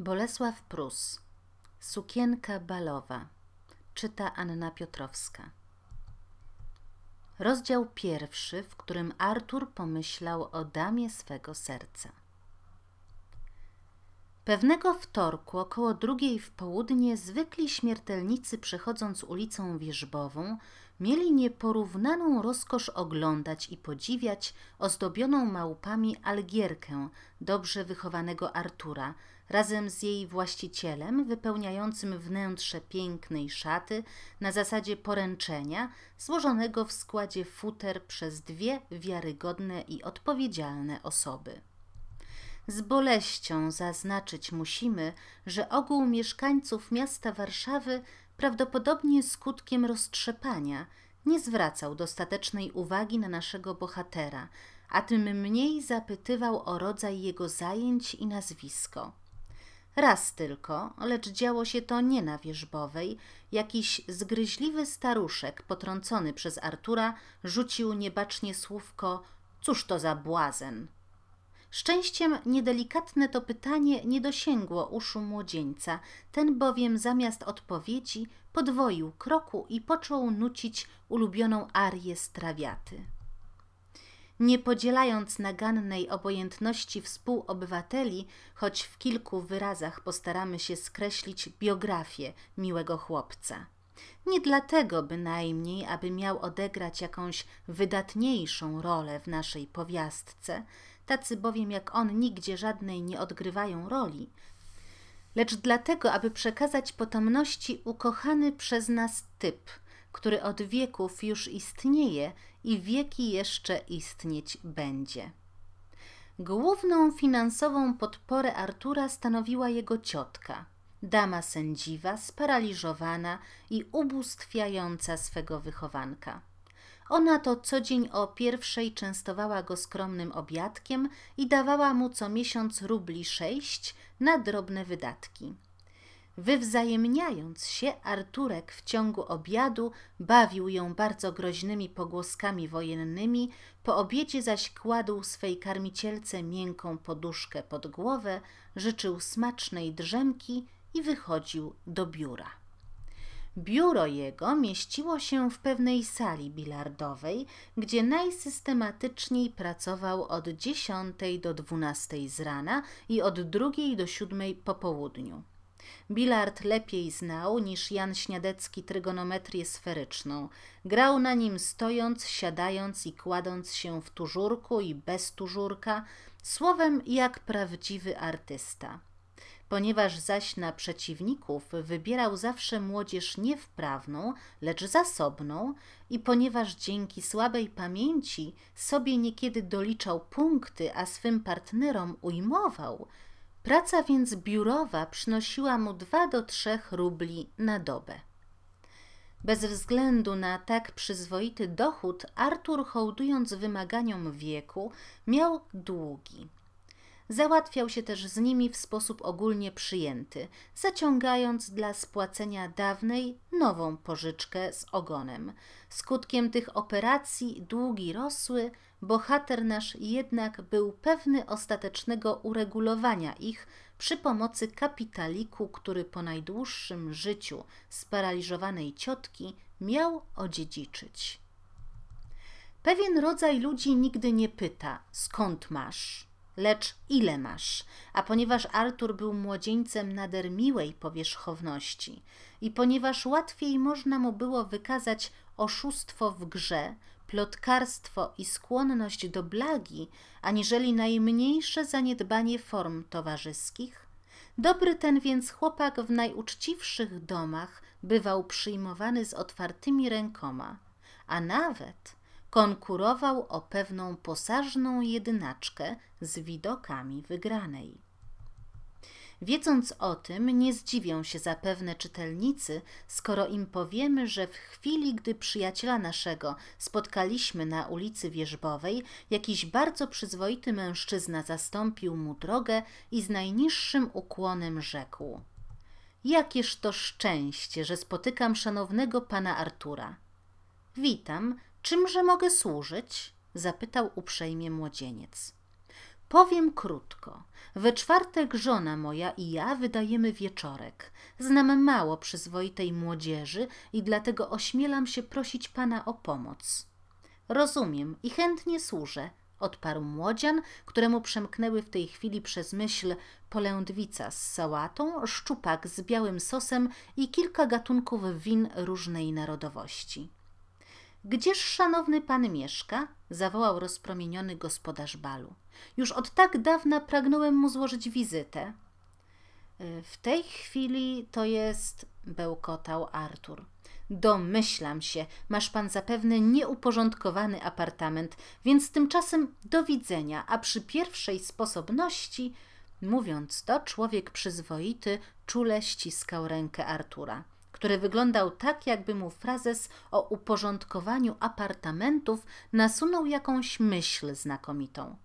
Bolesław Prus Sukienka balowa Czyta Anna Piotrowska Rozdział pierwszy, w którym Artur pomyślał o damie swego serca. Pewnego wtorku około drugiej w południe zwykli śmiertelnicy przechodząc ulicą Wierzbową mieli nieporównaną rozkosz oglądać i podziwiać ozdobioną małpami algierkę dobrze wychowanego Artura, razem z jej właścicielem, wypełniającym wnętrze pięknej szaty na zasadzie poręczenia, złożonego w składzie futer przez dwie wiarygodne i odpowiedzialne osoby. Z boleścią zaznaczyć musimy, że ogół mieszkańców miasta Warszawy prawdopodobnie skutkiem roztrzepania nie zwracał dostatecznej uwagi na naszego bohatera, a tym mniej zapytywał o rodzaj jego zajęć i nazwisko. Raz tylko, lecz działo się to nie na wierzbowej. Jakiś zgryźliwy staruszek, potrącony przez Artura, rzucił niebacznie słówko: Cóż to za błazen? Szczęściem niedelikatne to pytanie nie dosięgło uszu młodzieńca, ten bowiem zamiast odpowiedzi podwoił kroku i począł nucić ulubioną arię strawiaty nie podzielając nagannej obojętności współobywateli, choć w kilku wyrazach postaramy się skreślić biografię miłego chłopca. Nie dlatego bynajmniej, aby miał odegrać jakąś wydatniejszą rolę w naszej powiastce, tacy bowiem jak on nigdzie żadnej nie odgrywają roli, lecz dlatego, aby przekazać potomności ukochany przez nas typ – który od wieków już istnieje i wieki jeszcze istnieć będzie. Główną finansową podporę Artura stanowiła jego ciotka, dama sędziwa, sparaliżowana i ubóstwiająca swego wychowanka. Ona to co dzień o pierwszej częstowała go skromnym obiadkiem i dawała mu co miesiąc rubli sześć na drobne wydatki. Wywzajemniając się, Arturek w ciągu obiadu bawił ją bardzo groźnymi pogłoskami wojennymi, po obiedzie zaś kładł swej karmicielce miękką poduszkę pod głowę, życzył smacznej drzemki i wychodził do biura. Biuro jego mieściło się w pewnej sali bilardowej, gdzie najsystematyczniej pracował od dziesiątej do dwunastej z rana i od drugiej do siódmej po południu. Bilard lepiej znał niż Jan Śniadecki trygonometrię sferyczną. Grał na nim stojąc, siadając i kładąc się w tużurku i bez tużurka, słowem jak prawdziwy artysta. Ponieważ zaś na przeciwników wybierał zawsze młodzież niewprawną, lecz zasobną, i ponieważ dzięki słabej pamięci sobie niekiedy doliczał punkty, a swym partnerom ujmował – Praca więc biurowa przynosiła mu 2 do 3 rubli na dobę. Bez względu na tak przyzwoity dochód, Artur, hołdując wymaganiom wieku, miał długi. Załatwiał się też z nimi w sposób ogólnie przyjęty, zaciągając dla spłacenia dawnej nową pożyczkę z ogonem. Skutkiem tych operacji długi rosły, bohater nasz jednak był pewny ostatecznego uregulowania ich przy pomocy kapitaliku, który po najdłuższym życiu sparaliżowanej ciotki miał odziedziczyć. Pewien rodzaj ludzi nigdy nie pyta, skąd masz, lecz ile masz, a ponieważ Artur był młodzieńcem nader miłej powierzchowności i ponieważ łatwiej można mu było wykazać oszustwo w grze, plotkarstwo i skłonność do blagi, aniżeli najmniejsze zaniedbanie form towarzyskich? Dobry ten więc chłopak w najuczciwszych domach bywał przyjmowany z otwartymi rękoma, a nawet konkurował o pewną posażną jednaczkę z widokami wygranej. Wiedząc o tym, nie zdziwią się zapewne czytelnicy, skoro im powiemy, że w chwili, gdy przyjaciela naszego spotkaliśmy na ulicy Wierzbowej, jakiś bardzo przyzwoity mężczyzna zastąpił mu drogę i z najniższym ukłonem rzekł: Jakież to szczęście, że spotykam szanownego pana Artura. Witam, czymże mogę służyć? zapytał uprzejmie młodzieniec. Powiem krótko. We czwartek żona moja i ja wydajemy wieczorek. Znam mało przyzwoitej młodzieży i dlatego ośmielam się prosić pana o pomoc. Rozumiem i chętnie służę, odparł młodzian, któremu przemknęły w tej chwili przez myśl polędwica z sałatą, szczupak z białym sosem i kilka gatunków win różnej narodowości. Gdzież szanowny pan mieszka? zawołał rozpromieniony gospodarz balu. Już od tak dawna pragnąłem mu złożyć wizytę. Y, w tej chwili to jest, bełkotał Artur. Domyślam się, masz pan zapewne nieuporządkowany apartament, więc tymczasem do widzenia, a przy pierwszej sposobności. Mówiąc to, człowiek przyzwoity czule ściskał rękę Artura który wyglądał tak, jakby mu frazes o uporządkowaniu apartamentów nasunął jakąś myśl znakomitą.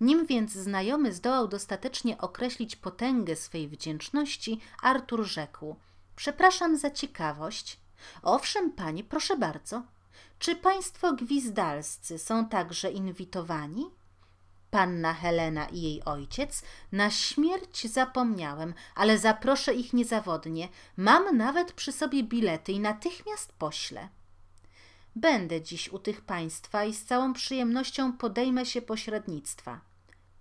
Nim więc znajomy zdołał dostatecznie określić potęgę swej wdzięczności, Artur rzekł: Przepraszam za ciekawość. Owszem, pani, proszę bardzo. Czy państwo gwizdalscy są także inwitowani? panna Helena i jej ojciec, na śmierć zapomniałem, ale zaproszę ich niezawodnie. Mam nawet przy sobie bilety i natychmiast poślę. Będę dziś u tych państwa i z całą przyjemnością podejmę się pośrednictwa.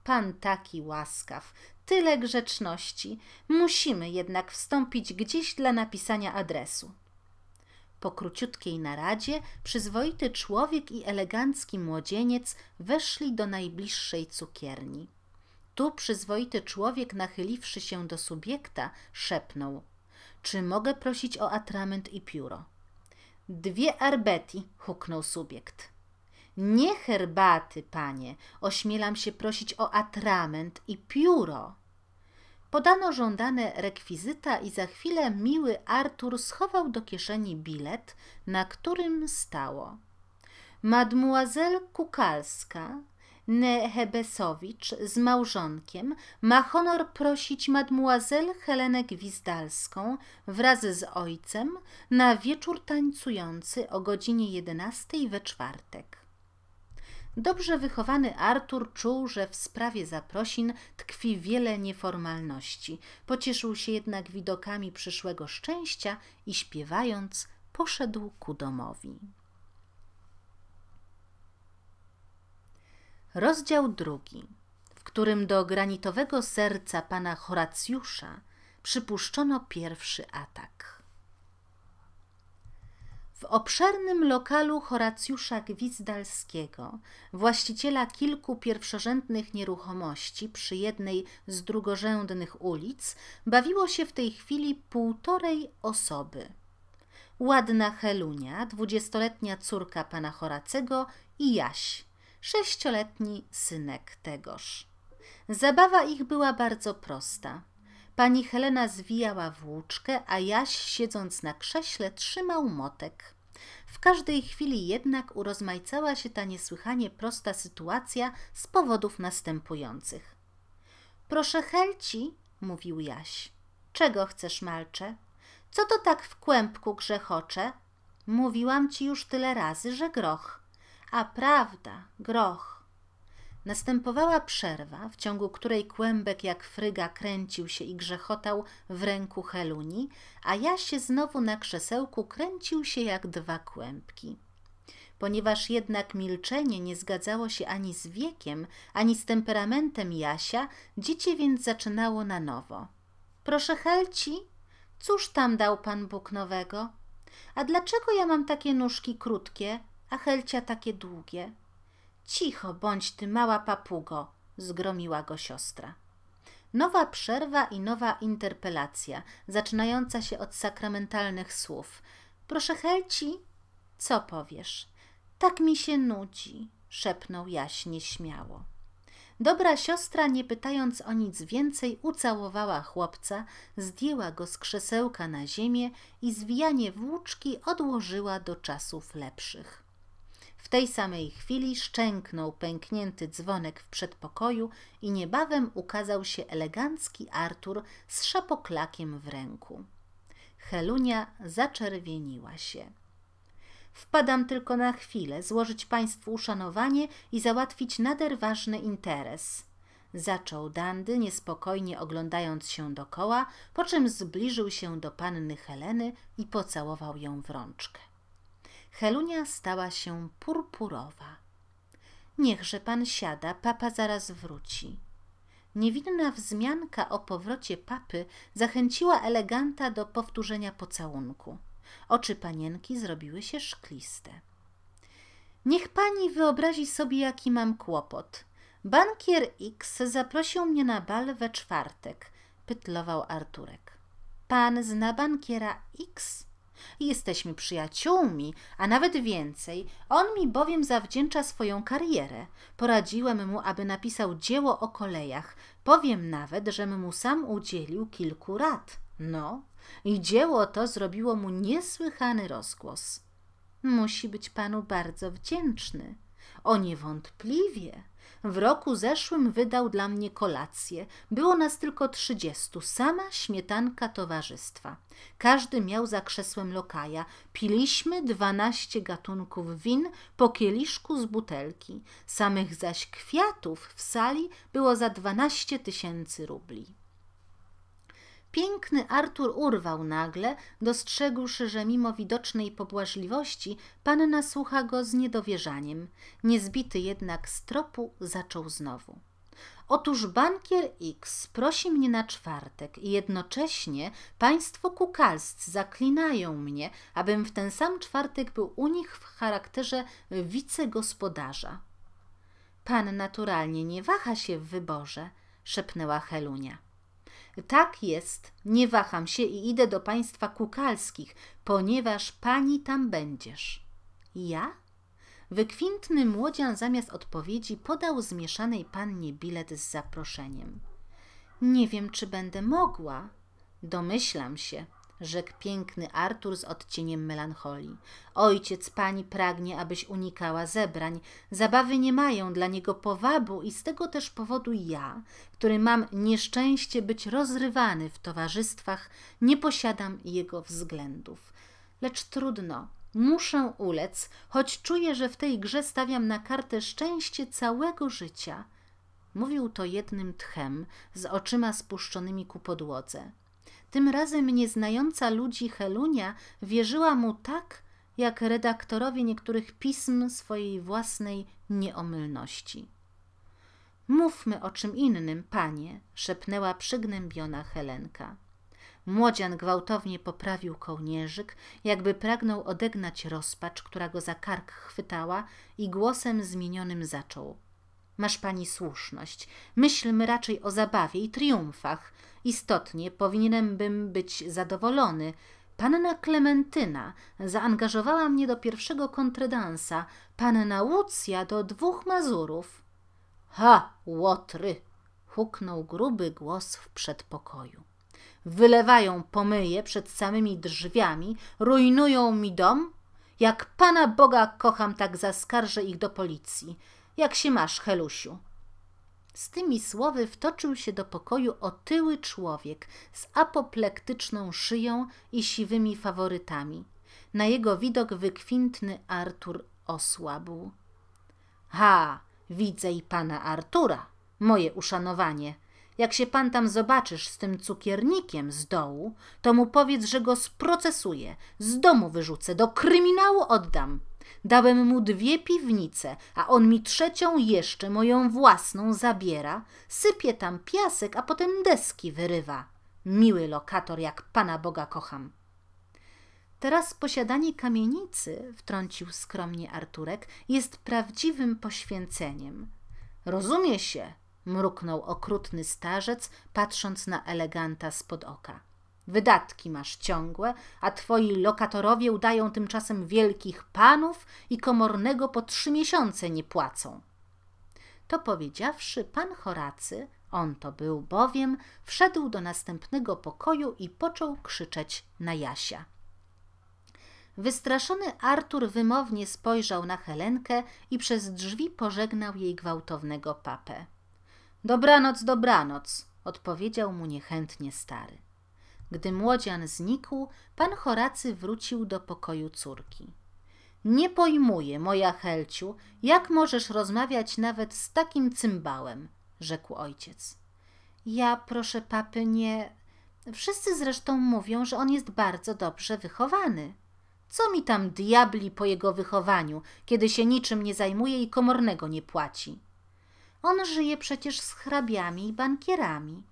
Pan taki łaskaw, tyle grzeczności. Musimy jednak wstąpić gdzieś dla napisania adresu. Po króciutkiej naradzie przyzwoity człowiek i elegancki młodzieniec weszli do najbliższej cukierni. Tu przyzwoity człowiek, nachyliwszy się do subiekta, szepnął: Czy mogę prosić o atrament i pióro? Dwie arbeti, huknął subiekt. Nie herbaty, panie, ośmielam się prosić o atrament i pióro. Podano żądane rekwizyta i za chwilę miły Artur schował do kieszeni bilet, na którym stało. Mademoiselle Kukalska, Nehebesowicz z małżonkiem ma honor prosić mademoiselle Helenę Gwizdalską wraz z ojcem na wieczór tańcujący o godzinie 11 we czwartek. Dobrze wychowany Artur czuł, że w sprawie zaprosin tkwi wiele nieformalności. Pocieszył się jednak widokami przyszłego szczęścia i śpiewając, poszedł ku domowi. Rozdział drugi, w którym do granitowego serca pana Horacjusza przypuszczono pierwszy atak. W obszernym lokalu Horacjusza Gwizdalskiego, właściciela kilku pierwszorzędnych nieruchomości przy jednej z drugorzędnych ulic, bawiło się w tej chwili półtorej osoby. Ładna Helunia, dwudziestoletnia córka pana Horacego i Jaś, sześcioletni synek tegoż. Zabawa ich była bardzo prosta. Pani Helena zwijała włóczkę, a Jaś, siedząc na krześle, trzymał motek. W każdej chwili jednak urozmaicała się ta niesłychanie prosta sytuacja z powodów następujących. Proszę Helci, mówił Jaś. Czego chcesz, malcze? Co to tak w kłębku grzechocze? Mówiłam ci już tyle razy, że groch. A prawda, groch. Następowała przerwa, w ciągu której kłębek jak fryga kręcił się i grzechotał w ręku Heluni, a ja się znowu na krzesełku kręcił się jak dwa kłębki. Ponieważ jednak milczenie nie zgadzało się ani z wiekiem, ani z temperamentem Jasia, dziecię więc zaczynało na nowo. Proszę Helci, cóż tam dał Pan Bóg nowego? A dlaczego ja mam takie nóżki krótkie, a Helcia takie długie? Cicho bądź ty mała papugo, zgromiła go siostra. Nowa przerwa i nowa interpelacja, zaczynająca się od sakramentalnych słów. Proszę Helci, co powiesz? Tak mi się nudzi, szepnął Jaś nieśmiało. Dobra siostra, nie pytając o nic więcej, ucałowała chłopca, zdjęła go z krzesełka na ziemię i zwijanie włóczki odłożyła do czasów lepszych. W tej samej chwili szczęknął pęknięty dzwonek w przedpokoju i niebawem ukazał się elegancki Artur z szapoklakiem w ręku. Helunia zaczerwieniła się. Wpadam tylko na chwilę, złożyć Państwu uszanowanie i załatwić nader ważny interes. Zaczął Dandy, niespokojnie oglądając się dokoła, po czym zbliżył się do panny Heleny i pocałował ją w rączkę. Helunia stała się purpurowa. Niechże pan siada, papa zaraz wróci. Niewinna wzmianka o powrocie papy zachęciła eleganta do powtórzenia pocałunku. Oczy panienki zrobiły się szkliste. Niech pani wyobrazi sobie, jaki mam kłopot. Bankier X zaprosił mnie na bal we czwartek, pytlował Arturek. Pan zna bankiera X? i Jesteśmy przyjaciółmi, a nawet więcej. On mi bowiem zawdzięcza swoją karierę. Poradziłem mu, aby napisał dzieło o kolejach. Powiem nawet, żem mu sam udzielił kilku rad. No, i dzieło to zrobiło mu niesłychany rozgłos. Musi być panu bardzo wdzięczny. O niewątpliwie. W roku zeszłym wydał dla mnie kolację. Było nas tylko trzydziestu, sama śmietanka towarzystwa. Każdy miał za krzesłem lokaja. Piliśmy dwanaście gatunków win po kieliszku z butelki. Samych zaś kwiatów w sali było za dwanaście tysięcy rubli. Piękny Artur urwał nagle, dostrzegłszy, że mimo widocznej pobłażliwości panna słucha go z niedowierzaniem. Niezbity jednak z tropu zaczął znowu. Otóż bankier X prosi mnie na czwartek i jednocześnie państwo kukalscy zaklinają mnie, abym w ten sam czwartek był u nich w charakterze wicegospodarza. Pan naturalnie nie waha się w wyborze, szepnęła Helunia. Tak jest, nie waham się i idę do państwa kukalskich, ponieważ pani tam będziesz. Ja? Wykwintny młodzian zamiast odpowiedzi podał zmieszanej pannie bilet z zaproszeniem. Nie wiem, czy będę mogła. Domyślam się, rzekł piękny Artur z odcieniem melancholii. Ojciec pani pragnie, abyś unikała zebrań. Zabawy nie mają dla niego powabu i z tego też powodu ja, który mam nieszczęście być rozrywany w towarzystwach, nie posiadam jego względów. Lecz trudno, muszę ulec, choć czuję, że w tej grze stawiam na kartę szczęście całego życia. Mówił to jednym tchem, z oczyma spuszczonymi ku podłodze. Tym razem nieznająca ludzi Helunia wierzyła mu tak, jak redaktorowie niektórych pism swojej własnej nieomylności. Mówmy o czym innym, panie, szepnęła przygnębiona Helenka. Młodzian gwałtownie poprawił kołnierzyk, jakby pragnął odegnać rozpacz, która go za kark chwytała i głosem zmienionym zaczął. Masz pani słuszność. Myślmy raczej o zabawie i triumfach. Istotnie powinienem być zadowolony. Panna Klementyna zaangażowała mnie do pierwszego kontredansa, panna Łucja do dwóch mazurów. Ha, łotry! huknął gruby głos w przedpokoju. Wylewają pomyje przed samymi drzwiami, rujnują mi dom. Jak pana Boga kocham, tak zaskarżę ich do policji. Jak się masz, Helusiu? Z tymi słowy wtoczył się do pokoju otyły człowiek z apoplektyczną szyją i siwymi faworytami. Na jego widok wykwintny Artur osłabł. Ha, widzę i pana Artura, moje uszanowanie. Jak się pan tam zobaczysz z tym cukiernikiem z dołu, to mu powiedz, że go sprocesuję, z domu wyrzucę, do kryminału oddam. Dałem mu dwie piwnice, a on mi trzecią jeszcze, moją własną, zabiera, sypie tam piasek, a potem deski wyrywa. Miły lokator, jak Pana Boga kocham. Teraz posiadanie kamienicy, wtrącił skromnie Arturek, jest prawdziwym poświęceniem. Rozumie się, mruknął okrutny starzec, patrząc na eleganta spod oka. Wydatki masz ciągłe, a twoi lokatorowie udają tymczasem wielkich panów i komornego po trzy miesiące nie płacą. To powiedziawszy, pan Horacy, on to był bowiem, wszedł do następnego pokoju i począł krzyczeć na Jasia. Wystraszony Artur wymownie spojrzał na Helenkę i przez drzwi pożegnał jej gwałtownego papę. Dobranoc, dobranoc, odpowiedział mu niechętnie stary. Gdy młodzian znikł, pan Horacy wrócił do pokoju córki. Nie pojmuję, moja Helciu, jak możesz rozmawiać nawet z takim cymbałem, rzekł ojciec. Ja, proszę papy, nie. Wszyscy zresztą mówią, że on jest bardzo dobrze wychowany. Co mi tam diabli po jego wychowaniu, kiedy się niczym nie zajmuje i komornego nie płaci? On żyje przecież z hrabiami i bankierami.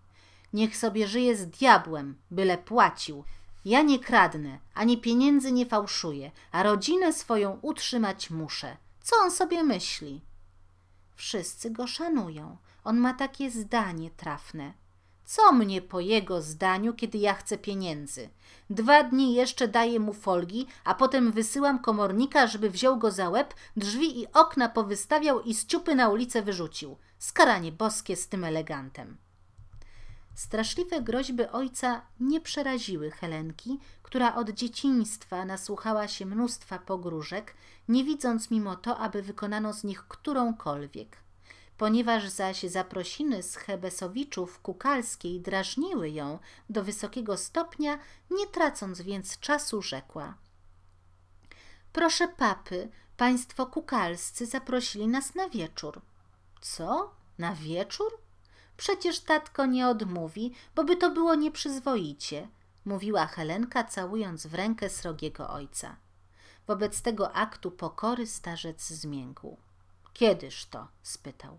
Niech sobie żyje z diabłem, byle płacił. Ja nie kradnę, ani pieniędzy nie fałszuję, a rodzinę swoją utrzymać muszę. Co on sobie myśli? Wszyscy go szanują. On ma takie zdanie trafne. Co mnie po jego zdaniu, kiedy ja chcę pieniędzy? Dwa dni jeszcze daję mu folgi, a potem wysyłam komornika, żeby wziął go za łeb, drzwi i okna powystawiał i z ciupy na ulicę wyrzucił. Skaranie boskie z tym elegantem. Straszliwe groźby ojca nie przeraziły Helenki, która od dzieciństwa nasłuchała się mnóstwa pogróżek, nie widząc mimo to, aby wykonano z nich którąkolwiek. Ponieważ zaś zaprosiny z Hebesowiczów Kukalskiej drażniły ją do wysokiego stopnia, nie tracąc więc czasu, rzekła. Proszę papy, państwo kukalscy zaprosili nas na wieczór. Co? Na wieczór? Przecież tatko nie odmówi, bo by to było nieprzyzwoicie, mówiła Helenka, całując w rękę srogiego ojca. Wobec tego aktu pokory starzec zmiękł. Kiedyż to? spytał.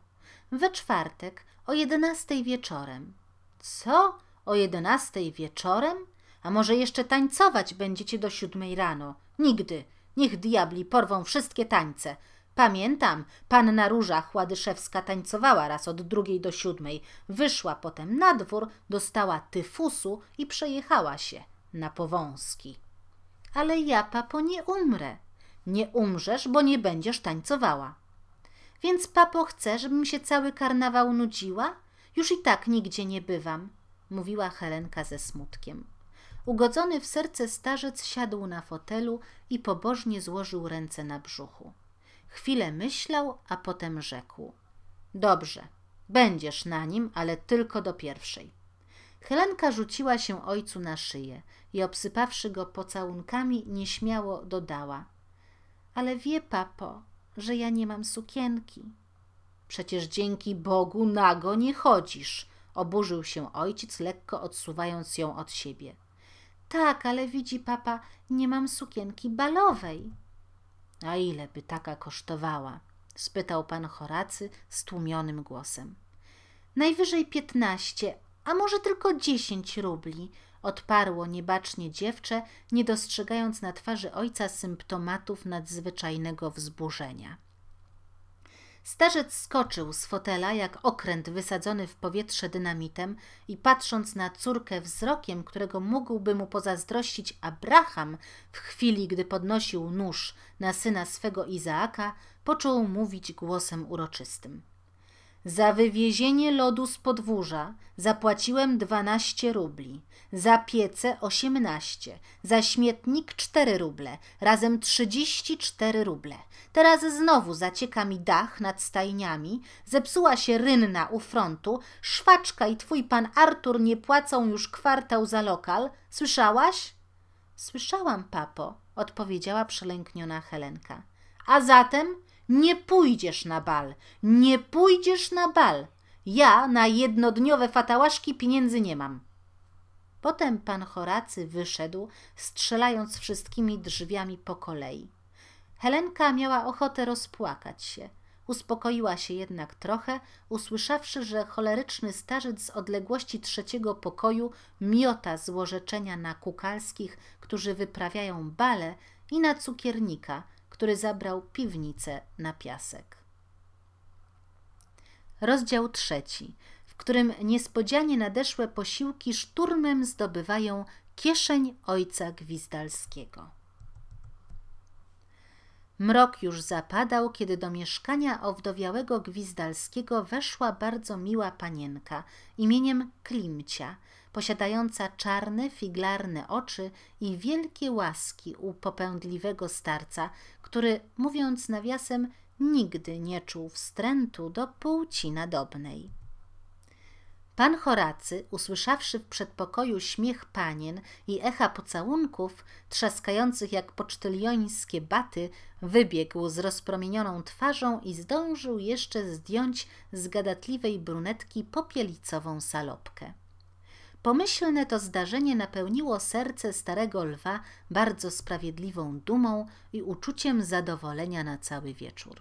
We czwartek o jedenastej wieczorem. Co? O jedenastej wieczorem? A może jeszcze tańcować będziecie do siódmej rano? Nigdy. Niech diabli porwą wszystkie tańce. Pamiętam, panna Róża Chładyszewska tańcowała raz od drugiej do siódmej, wyszła potem na dwór, dostała tyfusu i przejechała się na powązki. Ale ja, papo, nie umrę. Nie umrzesz, bo nie będziesz tańcowała. Więc papo chce, żebym się cały karnawał nudziła? Już i tak nigdzie nie bywam, mówiła Helenka ze smutkiem. Ugodzony w serce starzec siadł na fotelu i pobożnie złożył ręce na brzuchu. Chwilę myślał, a potem rzekł: Dobrze, będziesz na nim, ale tylko do pierwszej. Helenka rzuciła się ojcu na szyję i obsypawszy go pocałunkami, nieśmiało dodała: Ale wie papo, że ja nie mam sukienki. Przecież dzięki Bogu nago nie chodzisz, oburzył się ojciec, lekko odsuwając ją od siebie. Tak, ale widzi papa, nie mam sukienki balowej. A ile by taka kosztowała? spytał pan Horacy stłumionym głosem. Najwyżej piętnaście, a może tylko dziesięć rubli, odparło niebacznie dziewczę, nie dostrzegając na twarzy ojca symptomatów nadzwyczajnego wzburzenia. Starzec skoczył z fotela, jak okręt wysadzony w powietrze dynamitem i patrząc na córkę wzrokiem, którego mógłby mu pozazdrościć Abraham, w chwili, gdy podnosił nóż na syna swego Izaaka, począł mówić głosem uroczystym. Za wywiezienie lodu z podwórza zapłaciłem 12 rubli, za piece 18, za śmietnik 4 ruble, razem 34 ruble. Teraz znowu zacieka mi dach nad stajniami, zepsuła się rynna u frontu, szwaczka i twój pan Artur nie płacą już kwartał za lokal. Słyszałaś? Słyszałam, papo, odpowiedziała przelękniona Helenka. A zatem nie pójdziesz na bal, nie pójdziesz na bal. Ja na jednodniowe fatałaszki pieniędzy nie mam. Potem pan Horacy wyszedł, strzelając wszystkimi drzwiami po kolei. Helenka miała ochotę rozpłakać się. Uspokoiła się jednak trochę, usłyszawszy, że choleryczny starzec z odległości trzeciego pokoju miota z na kukalskich, którzy wyprawiają bale, i na cukiernika, który zabrał piwnicę na piasek. Rozdział trzeci, w którym niespodzianie nadeszłe posiłki szturmem zdobywają kieszeń ojca Gwizdalskiego. Mrok już zapadał, kiedy do mieszkania owdowiałego Gwizdalskiego weszła bardzo miła panienka imieniem Klimcia – posiadająca czarne, figlarne oczy i wielkie łaski u popędliwego starca, który, mówiąc nawiasem, nigdy nie czuł wstrętu do płci nadobnej. Pan Horacy, usłyszawszy w przedpokoju śmiech panien i echa pocałunków, trzaskających jak pocztyliońskie baty, wybiegł z rozpromienioną twarzą i zdążył jeszcze zdjąć z gadatliwej brunetki popielicową salopkę. Pomyślne to zdarzenie napełniło serce starego lwa bardzo sprawiedliwą dumą i uczuciem zadowolenia na cały wieczór.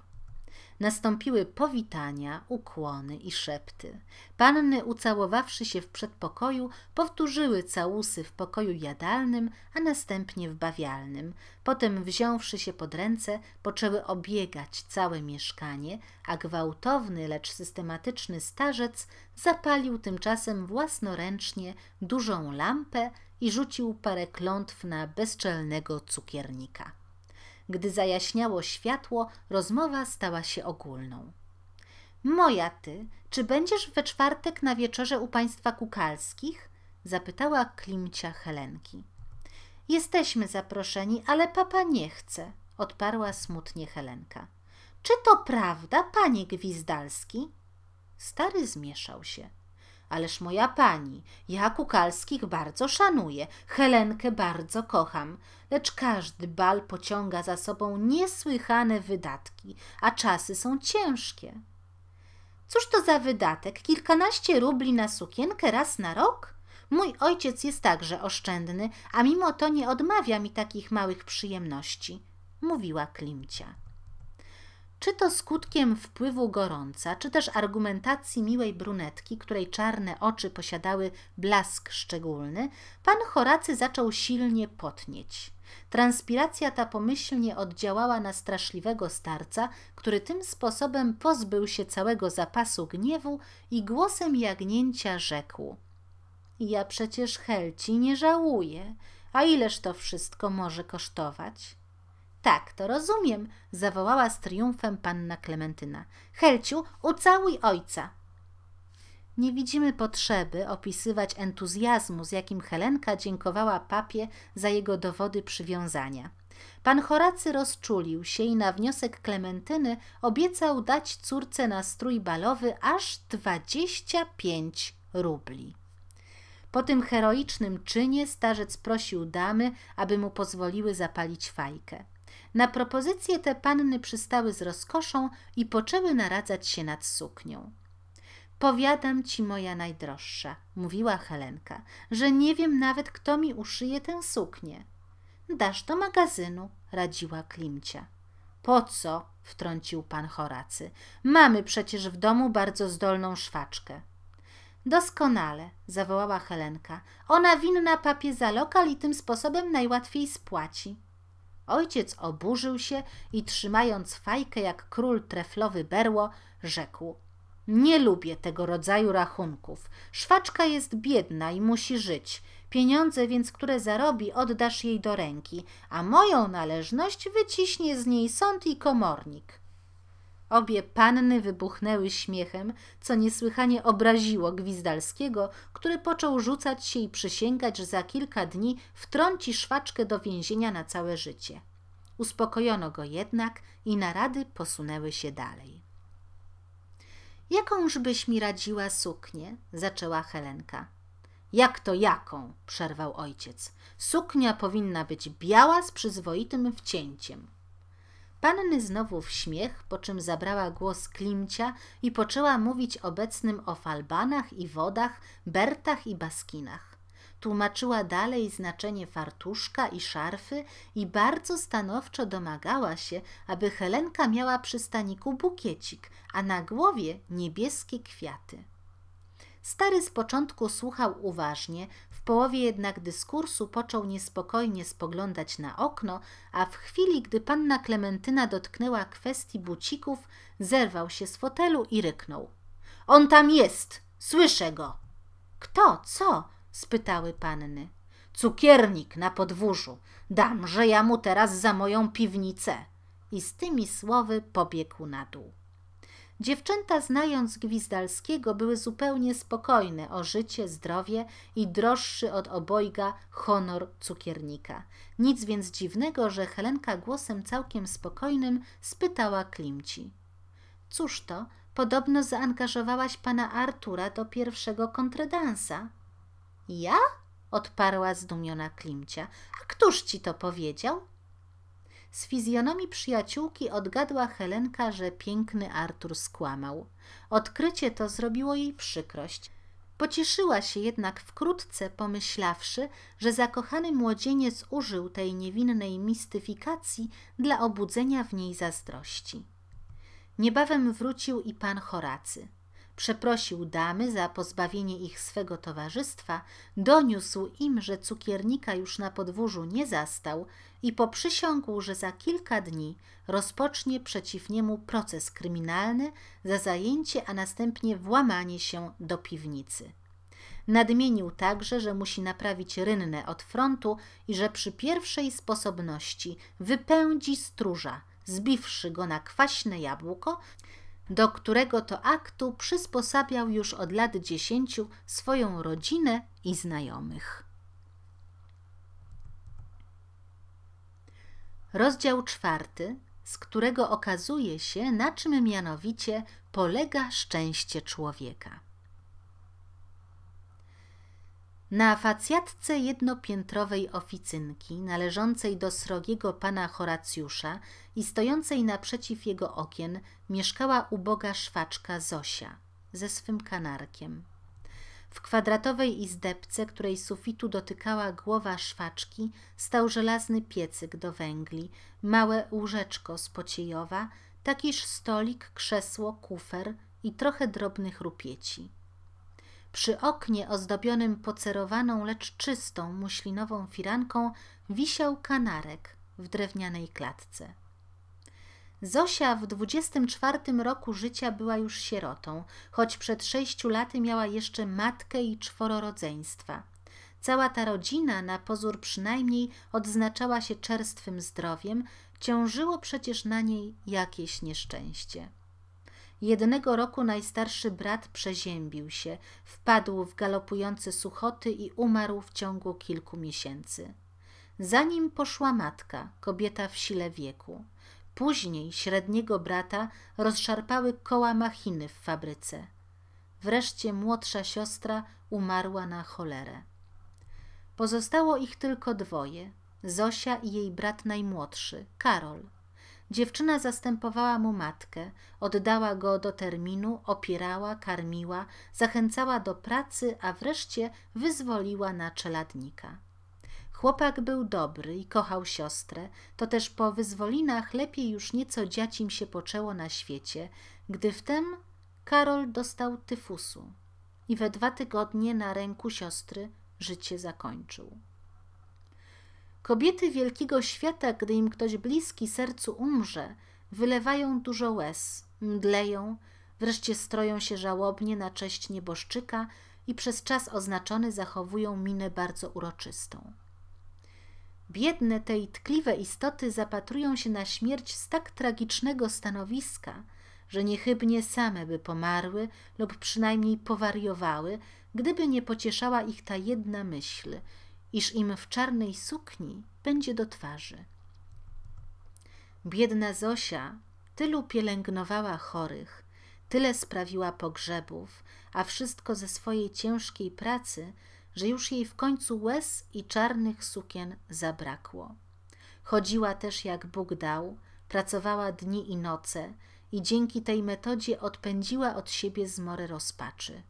Nastąpiły powitania, ukłony i szepty. Panny, ucałowawszy się w przedpokoju, powtórzyły całusy w pokoju jadalnym, a następnie w bawialnym. Potem, wziąwszy się pod ręce, poczęły obiegać całe mieszkanie, a gwałtowny, lecz systematyczny starzec zapalił tymczasem własnoręcznie dużą lampę i rzucił parę klątw na bezczelnego cukiernika. Gdy zajaśniało światło, rozmowa stała się ogólną. Moja ty, czy będziesz we czwartek na wieczorze u państwa Kukalskich? zapytała Klimcia Helenki. Jesteśmy zaproszeni, ale papa nie chce, odparła smutnie Helenka. Czy to prawda, panie Gwizdalski? Stary zmieszał się. Ależ moja pani, ja Kukalskich bardzo szanuję, Helenkę bardzo kocham, lecz każdy bal pociąga za sobą niesłychane wydatki, a czasy są ciężkie. Cóż to za wydatek? Kilkanaście rubli na sukienkę raz na rok? Mój ojciec jest także oszczędny, a mimo to nie odmawia mi takich małych przyjemności, mówiła Klimcia czy to skutkiem wpływu gorąca, czy też argumentacji miłej brunetki, której czarne oczy posiadały blask szczególny, pan Horacy zaczął silnie potnieć. Transpiracja ta pomyślnie oddziałała na straszliwego starca, który tym sposobem pozbył się całego zapasu gniewu i głosem jagnięcia rzekł: Ja przecież Helci nie żałuję, a ileż to wszystko może kosztować? Tak, to rozumiem, zawołała z triumfem panna Klementyna. Helciu, ucałuj ojca. Nie widzimy potrzeby opisywać entuzjazmu, z jakim Helenka dziękowała papie za jego dowody przywiązania. Pan Horacy rozczulił się i na wniosek Klementyny obiecał dać córce na strój balowy aż dwadzieścia pięć rubli. Po tym heroicznym czynie starzec prosił damy, aby mu pozwoliły zapalić fajkę. Na propozycje te panny przystały z rozkoszą i poczęły naradzać się nad suknią. Powiadam ci, moja najdroższa, mówiła Helenka, że nie wiem nawet, kto mi uszyje tę suknię. Dasz do magazynu, radziła Klimcia. Po co? wtrącił pan Horacy. Mamy przecież w domu bardzo zdolną szwaczkę. Doskonale, zawołała Helenka. Ona winna papie za lokal i tym sposobem najłatwiej spłaci. Ojciec oburzył się i trzymając fajkę jak król treflowy berło, rzekł: Nie lubię tego rodzaju rachunków. Szwaczka jest biedna i musi żyć. Pieniądze więc, które zarobi, oddasz jej do ręki, a moją należność wyciśnie z niej sąd i komornik. Obie panny wybuchnęły śmiechem, co niesłychanie obraziło Gwizdalskiego, który począł rzucać się i przysięgać, że za kilka dni wtrąci szwaczkę do więzienia na całe życie. Uspokojono go jednak i narady posunęły się dalej. Jakążbyś mi radziła suknię? zaczęła Helenka. Jak to jaką? przerwał ojciec. Suknia powinna być biała z przyzwoitym wcięciem. Panny znowu w śmiech, po czym zabrała głos Klimcia i poczęła mówić obecnym o falbanach i wodach, bertach i baskinach. Tłumaczyła dalej znaczenie fartuszka i szarfy i bardzo stanowczo domagała się, aby Helenka miała przy staniku bukiecik, a na głowie niebieskie kwiaty. Stary z początku słuchał uważnie, połowie jednak dyskursu począł niespokojnie spoglądać na okno, a w chwili, gdy panna Klementyna dotknęła kwestii bucików, zerwał się z fotelu i ryknął. On tam jest! Słyszę go! Kto? Co? spytały panny. Cukiernik na podwórzu. Dam, że ja mu teraz za moją piwnicę. I z tymi słowy pobiegł na dół. Dziewczęta, znając Gwizdalskiego, były zupełnie spokojne o życie, zdrowie i droższy od obojga honor cukiernika. Nic więc dziwnego, że Helenka głosem całkiem spokojnym spytała Klimci. Cóż to, podobno zaangażowałaś pana Artura do pierwszego kontredansa. Ja? odparła zdumiona Klimcia. A któż ci to powiedział? Z fizjonomii przyjaciółki odgadła Helenka, że piękny Artur skłamał. Odkrycie to zrobiło jej przykrość. Pocieszyła się jednak wkrótce, pomyślawszy, że zakochany młodzieniec użył tej niewinnej mistyfikacji dla obudzenia w niej zazdrości. Niebawem wrócił i pan Horacy przeprosił damy za pozbawienie ich swego towarzystwa, doniósł im, że cukiernika już na podwórzu nie zastał i poprzysiągł, że za kilka dni rozpocznie przeciw niemu proces kryminalny za zajęcie, a następnie włamanie się do piwnicy. Nadmienił także, że musi naprawić rynnę od frontu i że przy pierwszej sposobności wypędzi stróża, zbiwszy go na kwaśne jabłko, do którego to aktu przysposabiał już od lat dziesięciu swoją rodzinę i znajomych. Rozdział czwarty, z którego okazuje się, na czym mianowicie polega szczęście człowieka. Na facjatce jednopiętrowej oficynki, należącej do srogiego pana Horacjusza i stojącej naprzeciw jego okien, mieszkała uboga szwaczka Zosia ze swym kanarkiem. W kwadratowej izdebce, której sufitu dotykała głowa szwaczki, stał żelazny piecyk do węgli, małe łóżeczko z pociejowa, takiż stolik, krzesło, kufer i trochę drobnych rupieci. Przy oknie ozdobionym pocerowaną, lecz czystą muślinową firanką wisiał kanarek w drewnianej klatce. Zosia w 24 roku życia była już sierotą, choć przed sześciu laty miała jeszcze matkę i czworo rodzeństwa. Cała ta rodzina, na pozór przynajmniej, odznaczała się czerstwym zdrowiem, ciążyło przecież na niej jakieś nieszczęście. Jednego roku najstarszy brat przeziębił się, wpadł w galopujące suchoty i umarł w ciągu kilku miesięcy. Za nim poszła matka, kobieta w sile wieku. Później średniego brata rozszarpały koła machiny w fabryce. Wreszcie młodsza siostra umarła na cholerę. Pozostało ich tylko dwoje: Zosia i jej brat najmłodszy, Karol. Dziewczyna zastępowała mu matkę, oddała go do terminu, opierała, karmiła, zachęcała do pracy, a wreszcie wyzwoliła na czeladnika. Chłopak był dobry i kochał siostrę, to też po wyzwolinach lepiej już nieco im się poczęło na świecie, gdy wtem Karol dostał tyfusu i we dwa tygodnie na ręku siostry życie zakończył. Kobiety wielkiego świata, gdy im ktoś bliski sercu umrze, wylewają dużo łez, mdleją, wreszcie stroją się żałobnie na cześć nieboszczyka i przez czas oznaczony zachowują minę bardzo uroczystą. Biedne te i tkliwe istoty zapatrują się na śmierć z tak tragicznego stanowiska, że niechybnie same by pomarły lub przynajmniej powariowały, gdyby nie pocieszała ich ta jedna myśl – iż im w czarnej sukni będzie do twarzy. Biedna Zosia tylu pielęgnowała chorych, tyle sprawiła pogrzebów, a wszystko ze swojej ciężkiej pracy, że już jej w końcu łez i czarnych sukien zabrakło. Chodziła też jak Bóg dał, pracowała dni i noce i dzięki tej metodzie odpędziła od siebie zmory rozpaczy.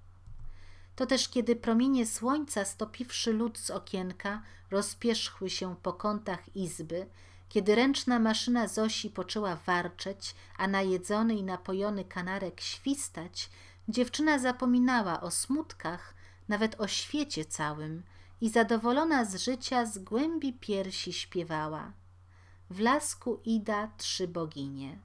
To też kiedy promienie słońca, stopiwszy lód z okienka, rozpierzchły się po kątach izby, kiedy ręczna maszyna Zosi poczęła warczeć, a najedzony i napojony kanarek świstać, dziewczyna zapominała o smutkach, nawet o świecie całym i zadowolona z życia z głębi piersi śpiewała. W lasku Ida trzy boginie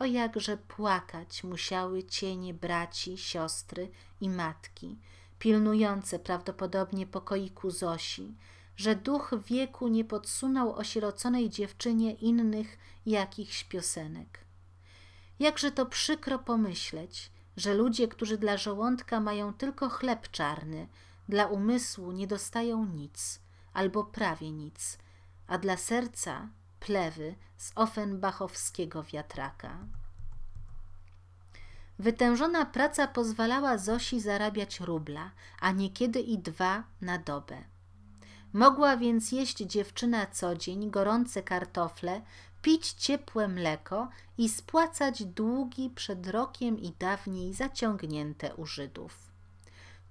o jakże płakać musiały cienie braci, siostry i matki, pilnujące prawdopodobnie pokoiku Zosi, że duch wieku nie podsunął osieroconej dziewczynie innych jakichś piosenek. Jakże to przykro pomyśleć, że ludzie, którzy dla żołądka mają tylko chleb czarny, dla umysłu nie dostają nic, albo prawie nic, a dla serca plewy z offenbachowskiego wiatraka. Wytężona praca pozwalała Zosi zarabiać rubla, a niekiedy i dwa na dobę. Mogła więc jeść dziewczyna co dzień gorące kartofle, pić ciepłe mleko i spłacać długi przed rokiem i dawniej zaciągnięte u Żydów.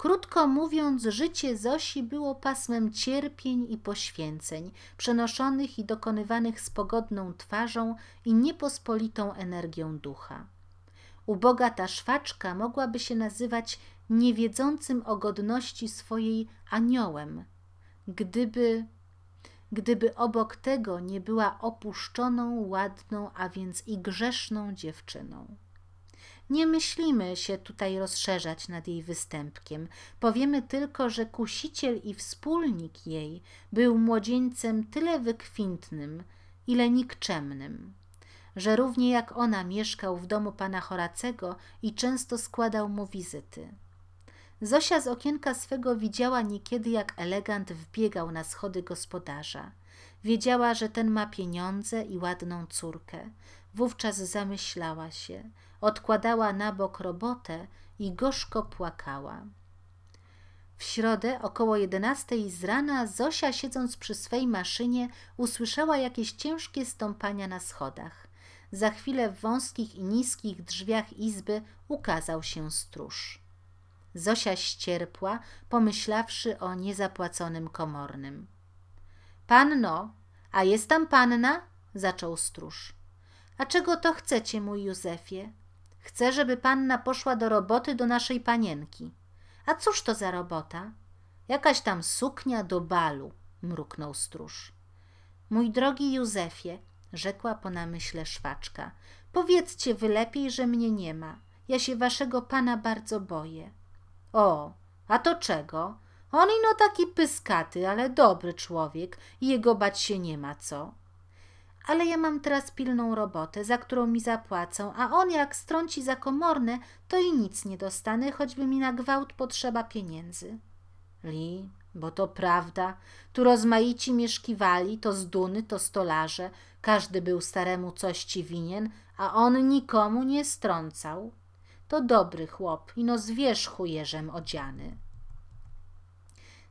Krótko mówiąc, życie Zosi było pasmem cierpień i poświęceń, przenoszonych i dokonywanych z pogodną twarzą i niepospolitą energią ducha. Uboga ta szwaczka mogłaby się nazywać niewiedzącym o godności swojej aniołem, gdyby, gdyby obok tego nie była opuszczoną, ładną, a więc i grzeszną dziewczyną. Nie myślimy się tutaj rozszerzać nad jej występkiem. Powiemy tylko, że kusiciel i wspólnik jej był młodzieńcem tyle wykwintnym, ile nikczemnym, że równie jak ona mieszkał w domu pana Horacego i często składał mu wizyty. Zosia z okienka swego widziała niekiedy, jak elegant wbiegał na schody gospodarza. Wiedziała, że ten ma pieniądze i ładną córkę. Wówczas zamyślała się – odkładała na bok robotę i gorzko płakała. W środę około jedenastej z rana Zosia siedząc przy swej maszynie usłyszała jakieś ciężkie stąpania na schodach. Za chwilę w wąskich i niskich drzwiach izby ukazał się stróż. Zosia ścierpła, pomyślawszy o niezapłaconym komornym. Panno, a jest tam panna? zaczął stróż. A czego to chcecie, mój Józefie? Chcę, żeby panna poszła do roboty do naszej panienki. A cóż to za robota? Jakaś tam suknia do balu, mruknął stróż. Mój drogi Józefie, rzekła po namyśle szwaczka, powiedzcie wy lepiej, że mnie nie ma. Ja się waszego pana bardzo boję. O, a to czego? On ino taki pyskaty, ale dobry człowiek i jego bać się nie ma co ale ja mam teraz pilną robotę, za którą mi zapłacą, a on jak strąci za komorne, to i nic nie dostanę, choćby mi na gwałt potrzeba pieniędzy. Li, bo to prawda, tu rozmaici mieszkiwali, to z duny, to stolarze, każdy był staremu coś ci winien, a on nikomu nie strącał. To dobry chłop, ino z wierzchu jeżem odziany.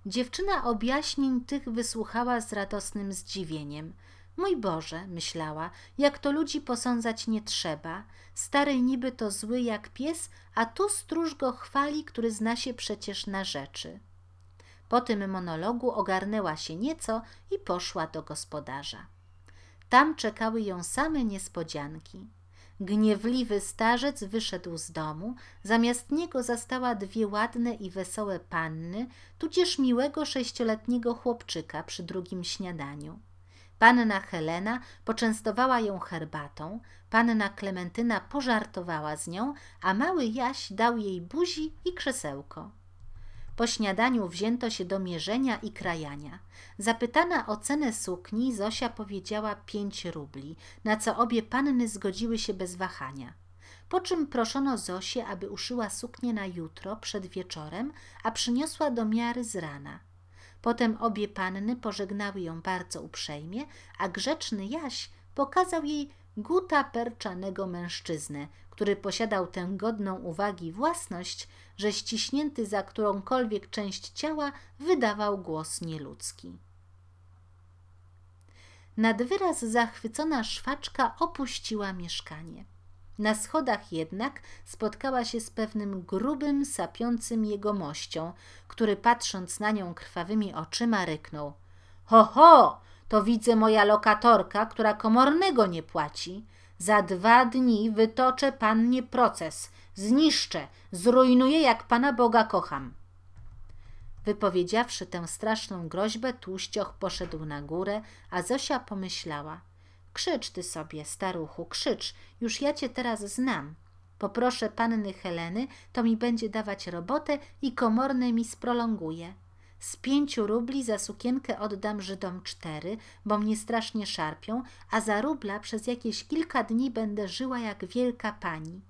Dziewczyna objaśnień tych wysłuchała z radosnym zdziwieniem – Mój Boże, myślała, jak to ludzi posądzać nie trzeba. Stary niby to zły jak pies, a tu stróż go chwali, który zna się przecież na rzeczy. Po tym monologu ogarnęła się nieco i poszła do gospodarza. Tam czekały ją same niespodzianki. Gniewliwy starzec wyszedł z domu, zamiast niego zastała dwie ładne i wesołe panny, tudzież miłego sześcioletniego chłopczyka przy drugim śniadaniu. Panna Helena poczęstowała ją herbatą, panna Klementyna pożartowała z nią, a mały Jaś dał jej buzi i krzesełko. Po śniadaniu wzięto się do mierzenia i krajania. Zapytana o cenę sukni, Zosia powiedziała pięć rubli, na co obie panny zgodziły się bez wahania. Po czym proszono Zosię, aby uszyła suknię na jutro, przed wieczorem, a przyniosła do miary z rana. Potem obie panny pożegnały ją bardzo uprzejmie, a grzeczny Jaś pokazał jej guta perczanego mężczyznę, który posiadał tę godną uwagi własność, że ściśnięty za którąkolwiek część ciała wydawał głos nieludzki. Nad wyraz zachwycona szwaczka opuściła mieszkanie. Na schodach jednak spotkała się z pewnym grubym, sapiącym jegomością, który patrząc na nią krwawymi oczyma ryknął. Ho, ho! To widzę moja lokatorka, która komornego nie płaci. Za dwa dni wytoczę pannie proces, zniszczę, zrujnuję, jak pana Boga kocham. Wypowiedziawszy tę straszną groźbę, tłuścioch poszedł na górę, a Zosia pomyślała – Krzycz ty sobie, staruchu, krzycz, już ja cię teraz znam. Poproszę panny Heleny, to mi będzie dawać robotę i komorny mi sprolonguje. Z pięciu rubli za sukienkę oddam Żydom cztery, bo mnie strasznie szarpią, a za rubla przez jakieś kilka dni będę żyła jak wielka pani.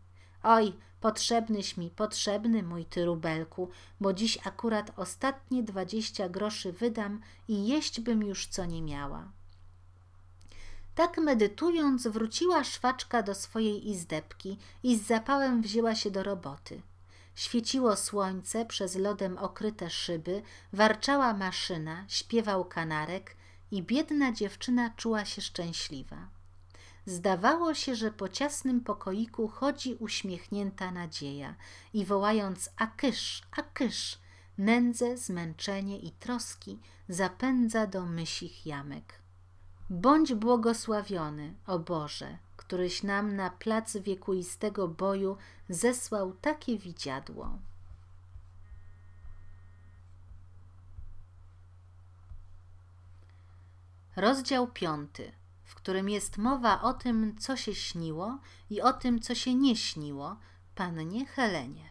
Oj, potrzebnyś mi, potrzebny mój ty rubelku, bo dziś akurat ostatnie dwadzieścia groszy wydam i jeść bym już co nie miała. Tak medytując, wróciła szwaczka do swojej izdebki i z zapałem wzięła się do roboty. Świeciło słońce przez lodem okryte szyby, warczała maszyna, śpiewał kanarek i biedna dziewczyna czuła się szczęśliwa. Zdawało się, że po ciasnym pokoiku chodzi uśmiechnięta nadzieja i wołając akysz, akysz, nędzę, zmęczenie i troski zapędza do mysich jamek. Bądź błogosławiony, o Boże, któryś nam na plac wiekuistego boju zesłał takie widziadło. Rozdział piąty, w którym jest mowa o tym, co się śniło i o tym, co się nie śniło, pannie Helenie.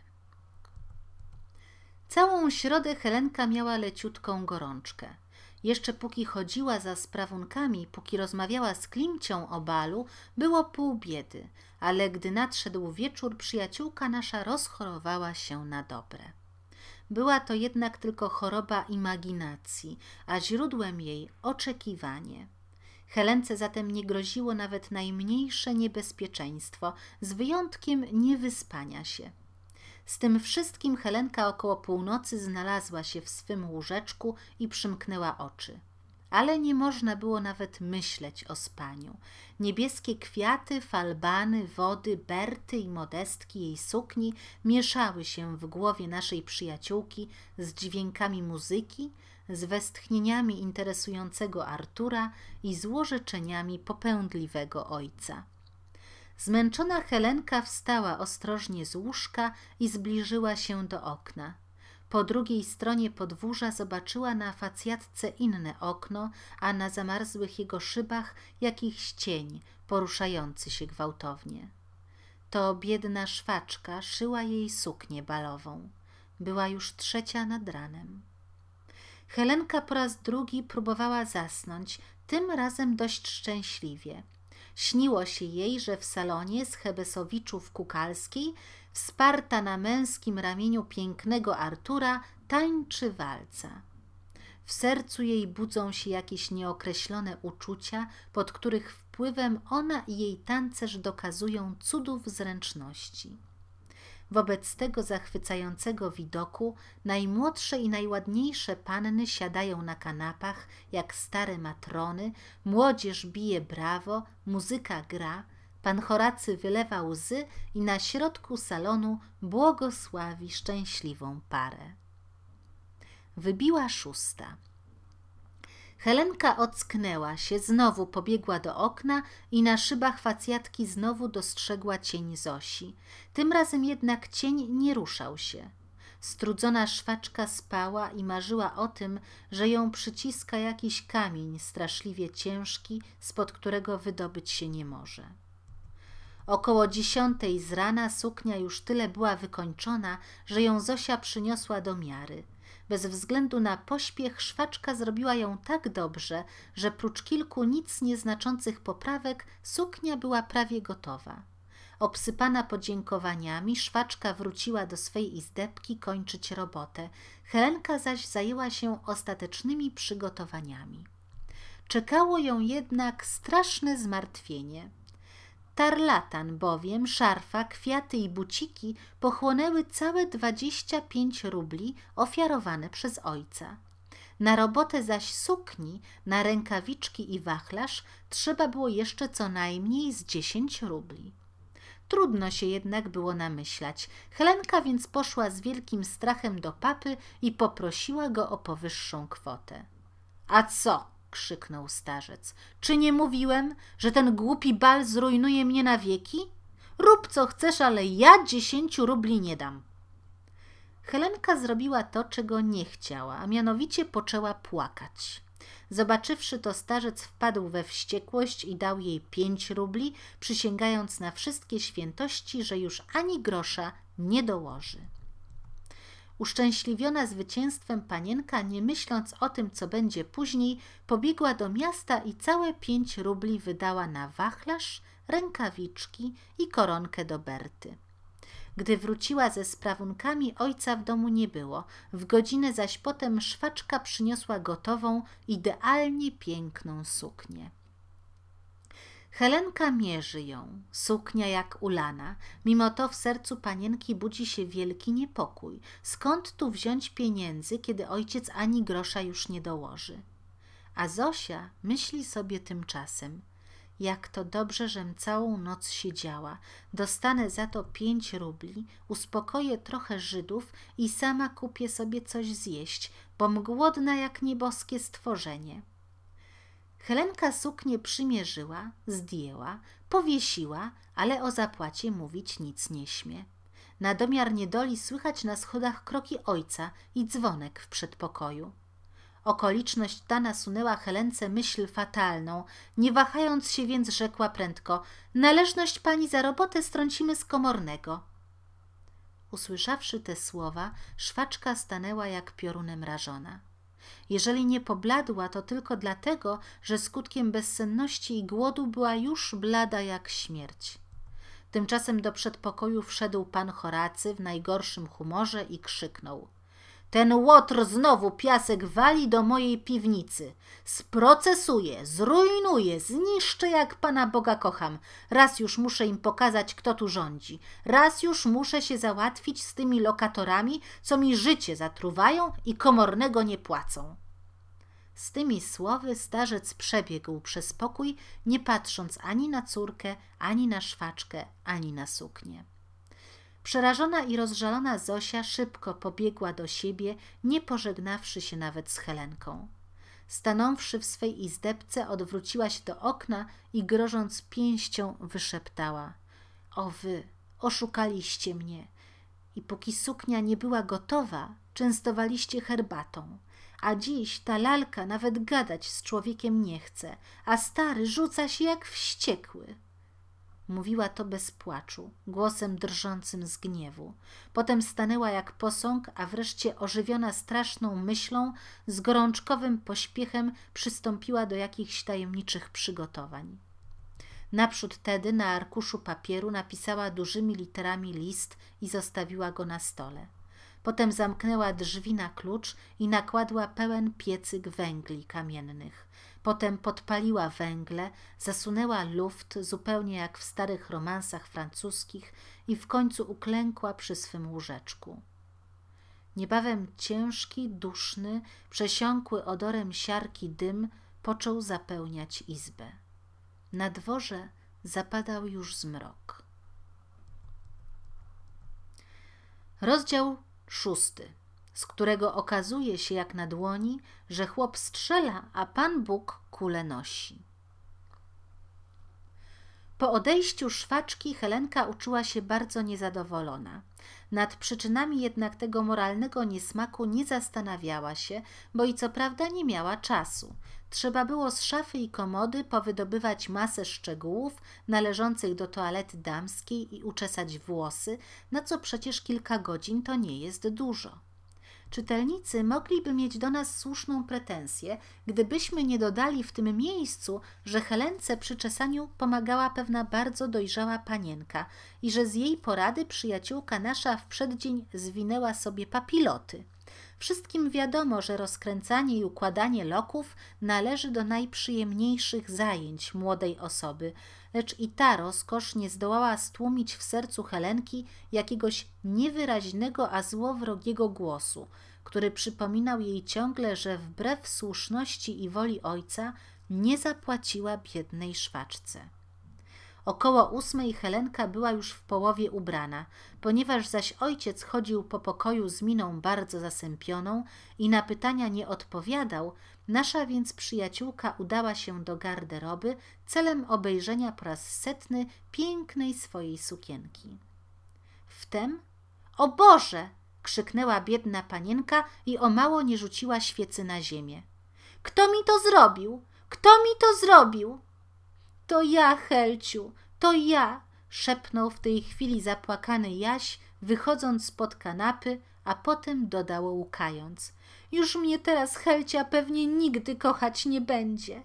Całą środę Helenka miała leciutką gorączkę – jeszcze póki chodziła za sprawunkami, póki rozmawiała z Klimcią o balu, było pół biedy, ale gdy nadszedł wieczór, przyjaciółka nasza rozchorowała się na dobre. Była to jednak tylko choroba imaginacji, a źródłem jej oczekiwanie. Helence zatem nie groziło nawet najmniejsze niebezpieczeństwo, z wyjątkiem niewyspania się. Z tym wszystkim Helenka około północy znalazła się w swym łóżeczku i przymknęła oczy. Ale nie można było nawet myśleć o spaniu. Niebieskie kwiaty, falbany, wody, berty i modestki jej sukni mieszały się w głowie naszej przyjaciółki z dźwiękami muzyki, z westchnieniami interesującego Artura i z popędliwego ojca. Zmęczona Helenka wstała ostrożnie z łóżka i zbliżyła się do okna. Po drugiej stronie podwórza zobaczyła na facjatce inne okno, a na zamarzłych jego szybach jakiś cień poruszający się gwałtownie. To biedna szwaczka szyła jej suknię balową. Była już trzecia nad ranem. Helenka po raz drugi próbowała zasnąć, tym razem dość szczęśliwie – Śniło się jej, że w salonie z Hebesowiczów Kukalskiej, wsparta na męskim ramieniu pięknego Artura, tańczy walca. W sercu jej budzą się jakieś nieokreślone uczucia, pod których wpływem ona i jej tancerz dokazują cudów zręczności. Wobec tego zachwycającego widoku najmłodsze i najładniejsze panny siadają na kanapach jak stare matrony, młodzież bije brawo, muzyka gra, pan Horacy wylewa łzy i na środku salonu błogosławi szczęśliwą parę. Wybiła szósta. Helenka ocknęła się, znowu pobiegła do okna i na szybach facjatki znowu dostrzegła cień Zosi. Tym razem jednak cień nie ruszał się. Strudzona szwaczka spała i marzyła o tym, że ją przyciska jakiś kamień straszliwie ciężki, spod którego wydobyć się nie może. Około dziesiątej z rana suknia już tyle była wykończona, że ją Zosia przyniosła do miary – bez względu na pośpiech, szwaczka zrobiła ją tak dobrze, że prócz kilku nic nieznaczących poprawek suknia była prawie gotowa. Obsypana podziękowaniami, szwaczka wróciła do swej izdebki kończyć robotę. Helenka zaś zajęła się ostatecznymi przygotowaniami. Czekało ją jednak straszne zmartwienie. Tarlatan bowiem, szarfa, kwiaty i buciki pochłonęły całe 25 rubli ofiarowane przez ojca. Na robotę zaś sukni, na rękawiczki i wachlarz trzeba było jeszcze co najmniej z 10 rubli. Trudno się jednak było namyślać. Helenka więc poszła z wielkim strachem do papy i poprosiła go o powyższą kwotę. A co? krzyknął starzec. Czy nie mówiłem, że ten głupi bal zrujnuje mnie na wieki? Rób co chcesz, ale ja dziesięciu rubli nie dam. Helenka zrobiła to, czego nie chciała, a mianowicie poczęła płakać. Zobaczywszy to, starzec wpadł we wściekłość i dał jej pięć rubli, przysięgając na wszystkie świętości, że już ani grosza nie dołoży. Uszczęśliwiona zwycięstwem panienka, nie myśląc o tym, co będzie później, pobiegła do miasta i całe pięć rubli wydała na wachlarz, rękawiczki i koronkę do Berty. Gdy wróciła ze sprawunkami, ojca w domu nie było. W godzinę zaś potem szwaczka przyniosła gotową, idealnie piękną suknię. Helenka mierzy ją, suknia jak ulana. Mimo to w sercu panienki budzi się wielki niepokój. Skąd tu wziąć pieniędzy, kiedy ojciec ani grosza już nie dołoży? A Zosia myśli sobie tymczasem. Jak to dobrze, żem całą noc siedziała. Dostanę za to pięć rubli, uspokoję trochę Żydów i sama kupię sobie coś zjeść, bo mgłodna jak nieboskie stworzenie. Helenka suknię przymierzyła, zdjęła, powiesiła, ale o zapłacie mówić nic nie śmie. Na domiar niedoli słychać na schodach kroki ojca i dzwonek w przedpokoju. Okoliczność ta nasunęła Helence myśl fatalną, nie wahając się więc rzekła prędko – należność pani za robotę strącimy z komornego. Usłyszawszy te słowa, szwaczka stanęła jak piorunem rażona. Jeżeli nie pobladła, to tylko dlatego, że skutkiem bezsenności i głodu była już blada jak śmierć. Tymczasem do przedpokoju wszedł pan Horacy w najgorszym humorze i krzyknął – ten łotr znowu piasek wali do mojej piwnicy. Sprocesuje, zrujnuje, zniszczy jak Pana Boga kocham. Raz już muszę im pokazać, kto tu rządzi. Raz już muszę się załatwić z tymi lokatorami, co mi życie zatruwają i komornego nie płacą. Z tymi słowy starzec przebiegł przez pokój, nie patrząc ani na córkę, ani na szwaczkę, ani na suknię. Przerażona i rozżalona Zosia szybko pobiegła do siebie, nie pożegnawszy się nawet z Helenką. Stanąwszy w swej izdebce, odwróciła się do okna i grożąc pięścią wyszeptała: O wy, oszukaliście mnie! I póki suknia nie była gotowa, częstowaliście herbatą. A dziś ta lalka nawet gadać z człowiekiem nie chce, a stary rzuca się jak wściekły. Mówiła to bez płaczu, głosem drżącym z gniewu. Potem stanęła jak posąg, a wreszcie ożywiona straszną myślą, z gorączkowym pośpiechem przystąpiła do jakichś tajemniczych przygotowań. Naprzód tedy na arkuszu papieru napisała dużymi literami list i zostawiła go na stole. Potem zamknęła drzwi na klucz i nakładła pełen piecyk węgli kamiennych. Potem podpaliła węgle, zasunęła luft zupełnie jak w starych romansach francuskich i w końcu uklękła przy swym łóżeczku. Niebawem ciężki, duszny, przesiąkły odorem siarki dym począł zapełniać izbę. Na dworze zapadał już zmrok. Rozdział szósty z którego okazuje się jak na dłoni, że chłop strzela, a Pan Bóg kule nosi. Po odejściu szwaczki Helenka uczuła się bardzo niezadowolona. Nad przyczynami jednak tego moralnego niesmaku nie zastanawiała się, bo i co prawda nie miała czasu. Trzeba było z szafy i komody powydobywać masę szczegółów należących do toalety damskiej i uczesać włosy, na co przecież kilka godzin to nie jest dużo czytelnicy mogliby mieć do nas słuszną pretensję, gdybyśmy nie dodali w tym miejscu, że Helence przy czesaniu pomagała pewna bardzo dojrzała panienka i że z jej porady przyjaciółka nasza w przeddzień zwinęła sobie papiloty. Wszystkim wiadomo, że rozkręcanie i układanie loków należy do najprzyjemniejszych zajęć młodej osoby – lecz i ta rozkosz nie zdołała stłumić w sercu Helenki jakiegoś niewyraźnego, a złowrogiego głosu, który przypominał jej ciągle, że wbrew słuszności i woli ojca nie zapłaciła biednej szwaczce. Około ósmej Helenka była już w połowie ubrana, ponieważ zaś ojciec chodził po pokoju z miną bardzo zasępioną i na pytania nie odpowiadał, Nasza więc przyjaciółka udała się do garderoby celem obejrzenia po raz setny pięknej swojej sukienki. Wtem o Boże! krzyknęła biedna panienka i o mało nie rzuciła świecy na ziemię. Kto mi to zrobił? Kto mi to zrobił? To ja, Helciu, to ja! szepnął w tej chwili zapłakany Jaś, wychodząc spod kanapy, a potem dodał łkając. Już mnie teraz Helcia pewnie nigdy kochać nie będzie.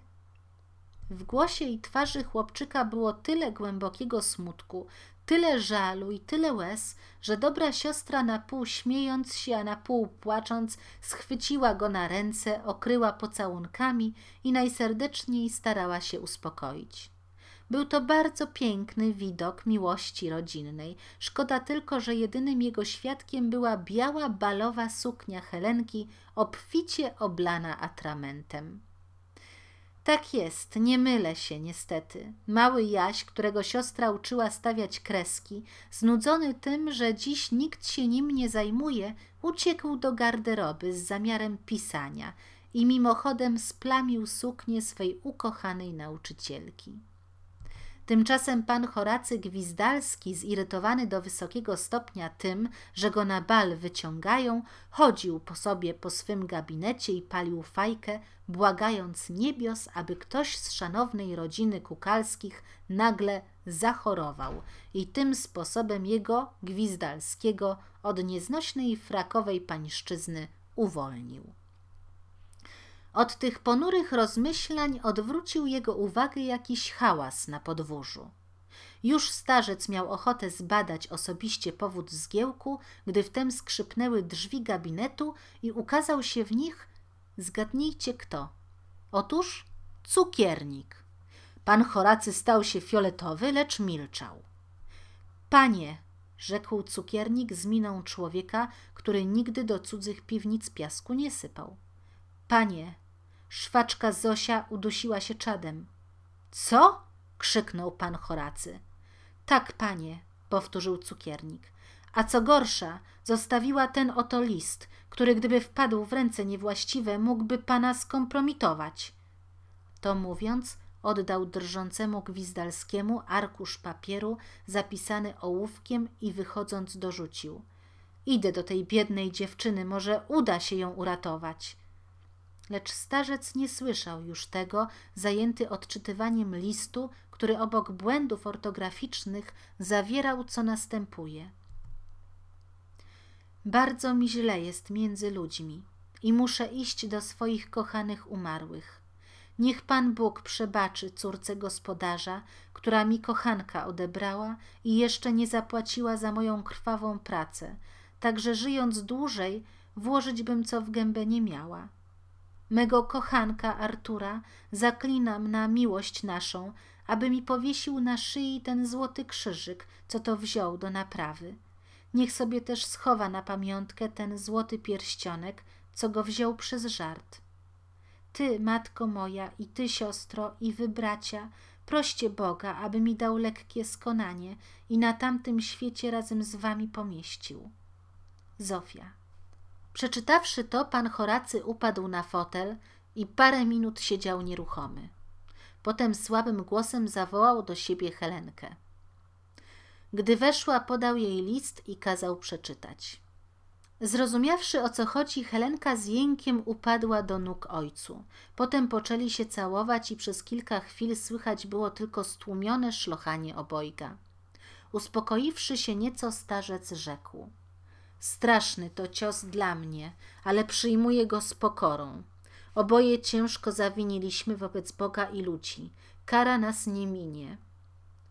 W głosie i twarzy chłopczyka było tyle głębokiego smutku, tyle żalu i tyle łez, że dobra siostra na pół śmiejąc się, a na pół płacząc, schwyciła go na ręce, okryła pocałunkami i najserdeczniej starała się uspokoić. Był to bardzo piękny widok miłości rodzinnej. Szkoda tylko, że jedynym jego świadkiem była biała balowa suknia Helenki, obficie oblana atramentem. Tak jest, nie mylę się niestety. Mały Jaś, którego siostra uczyła stawiać kreski, znudzony tym, że dziś nikt się nim nie zajmuje, uciekł do garderoby z zamiarem pisania i mimochodem splamił suknię swej ukochanej nauczycielki. Tymczasem pan Horacy Gwizdalski, zirytowany do wysokiego stopnia tym, że go na bal wyciągają, chodził po sobie po swym gabinecie i palił fajkę, błagając niebios, aby ktoś z szanownej rodziny Kukalskich nagle zachorował i tym sposobem jego, Gwizdalskiego, od nieznośnej frakowej pańszczyzny uwolnił. Od tych ponurych rozmyślań odwrócił jego uwagę jakiś hałas na podwórzu. Już starzec miał ochotę zbadać osobiście powód zgiełku, gdy wtem skrzypnęły drzwi gabinetu i ukazał się w nich, zgadnijcie kto. Otóż cukiernik. Pan Horacy stał się fioletowy, lecz milczał. Panie, rzekł cukiernik z miną człowieka, który nigdy do cudzych piwnic piasku nie sypał. Panie, Szwaczka Zosia udusiła się czadem. Co? krzyknął pan Horacy. Tak, panie, powtórzył cukiernik. A co gorsza, zostawiła ten oto list, który gdyby wpadł w ręce niewłaściwe, mógłby pana skompromitować. To mówiąc, oddał drżącemu gwizdalskiemu arkusz papieru zapisany ołówkiem i wychodząc dorzucił. Idę do tej biednej dziewczyny, może uda się ją uratować. Lecz starzec nie słyszał już tego, zajęty odczytywaniem listu, który obok błędów ortograficznych zawierał, co następuje. Bardzo mi źle jest między ludźmi i muszę iść do swoich kochanych umarłych. Niech Pan Bóg przebaczy córce gospodarza, która mi kochanka odebrała i jeszcze nie zapłaciła za moją krwawą pracę, także żyjąc dłużej, włożyć bym co w gębę nie miała mego kochanka Artura, zaklinam na miłość naszą, aby mi powiesił na szyi ten złoty krzyżyk, co to wziął do naprawy. Niech sobie też schowa na pamiątkę ten złoty pierścionek, co go wziął przez żart. Ty, matko moja, i ty, siostro, i wy, bracia, proście Boga, aby mi dał lekkie skonanie i na tamtym świecie razem z wami pomieścił. Zofia Przeczytawszy to, pan Horacy upadł na fotel i parę minut siedział nieruchomy. Potem słabym głosem zawołał do siebie Helenkę. Gdy weszła, podał jej list i kazał przeczytać. Zrozumiawszy o co chodzi, Helenka z jękiem upadła do nóg ojcu. Potem poczęli się całować i przez kilka chwil słychać było tylko stłumione szlochanie obojga. Uspokoiwszy się nieco, starzec rzekł – Straszny to cios dla mnie, ale przyjmuję go z pokorą. Oboje ciężko zawiniliśmy wobec Boga i ludzi. Kara nas nie minie.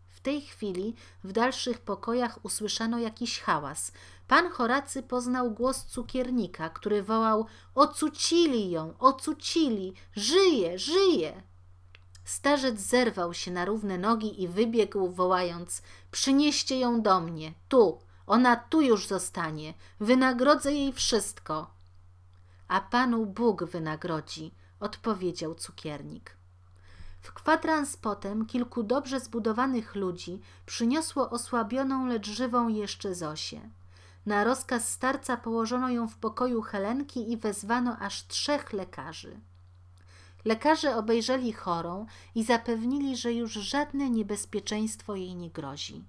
W tej chwili w dalszych pokojach usłyszano jakiś hałas. Pan Horacy poznał głos cukiernika, który wołał – ocucili ją, ocucili, żyje, żyje! Starzec zerwał się na równe nogi i wybiegł, wołając – przynieście ją do mnie, tu! Ona tu już zostanie, wynagrodzę jej wszystko. A panu Bóg wynagrodzi, odpowiedział cukiernik. W kwadrans potem kilku dobrze zbudowanych ludzi przyniosło osłabioną, lecz żywą jeszcze Zosię. Na rozkaz starca położono ją w pokoju Helenki i wezwano aż trzech lekarzy. Lekarze obejrzeli chorą i zapewnili, że już żadne niebezpieczeństwo jej nie grozi.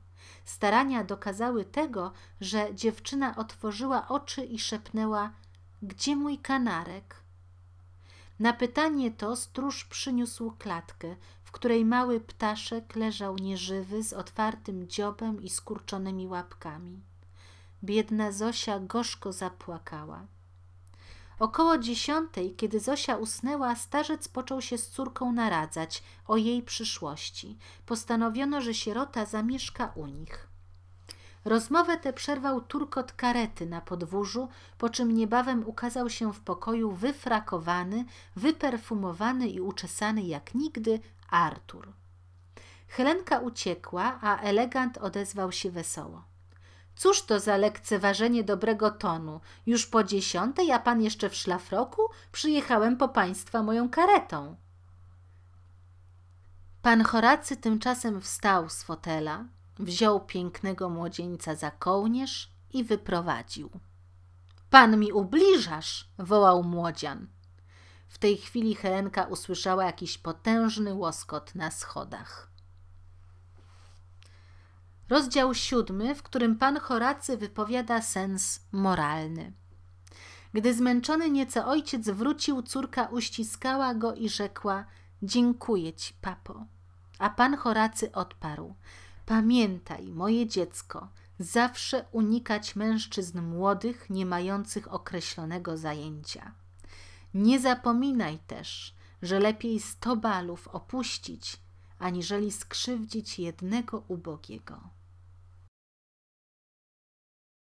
Starania dokazały tego, że dziewczyna otworzyła oczy i szepnęła: Gdzie mój kanarek? Na pytanie to stróż przyniósł klatkę, w której mały ptaszek leżał nieżywy z otwartym dziobem i skurczonymi łapkami. Biedna Zosia gorzko zapłakała. Około dziesiątej, kiedy Zosia usnęła, starzec począł się z córką naradzać o jej przyszłości. Postanowiono, że sierota zamieszka u nich. Rozmowę tę przerwał turkot karety na podwórzu, po czym niebawem ukazał się w pokoju wyfrakowany, wyperfumowany i uczesany jak nigdy Artur. Helenka uciekła, a elegant odezwał się wesoło. Cóż to za lekceważenie dobrego tonu? Już po dziesiątej, a pan jeszcze w szlafroku? Przyjechałem po państwa moją karetą. Pan Horacy tymczasem wstał z fotela, wziął pięknego młodzieńca za kołnierz i wyprowadził. Pan mi ubliżasz! wołał młodzian. W tej chwili Helenka usłyszała jakiś potężny łoskot na schodach rozdział siódmy, w którym pan Horacy wypowiada sens moralny. Gdy zmęczony nieco ojciec wrócił, córka uściskała go i rzekła: Dziękuję ci, papo. A pan Horacy odparł: Pamiętaj, moje dziecko, zawsze unikać mężczyzn młodych, nie mających określonego zajęcia. Nie zapominaj też, że lepiej sto balów opuścić, aniżeli skrzywdzić jednego ubogiego.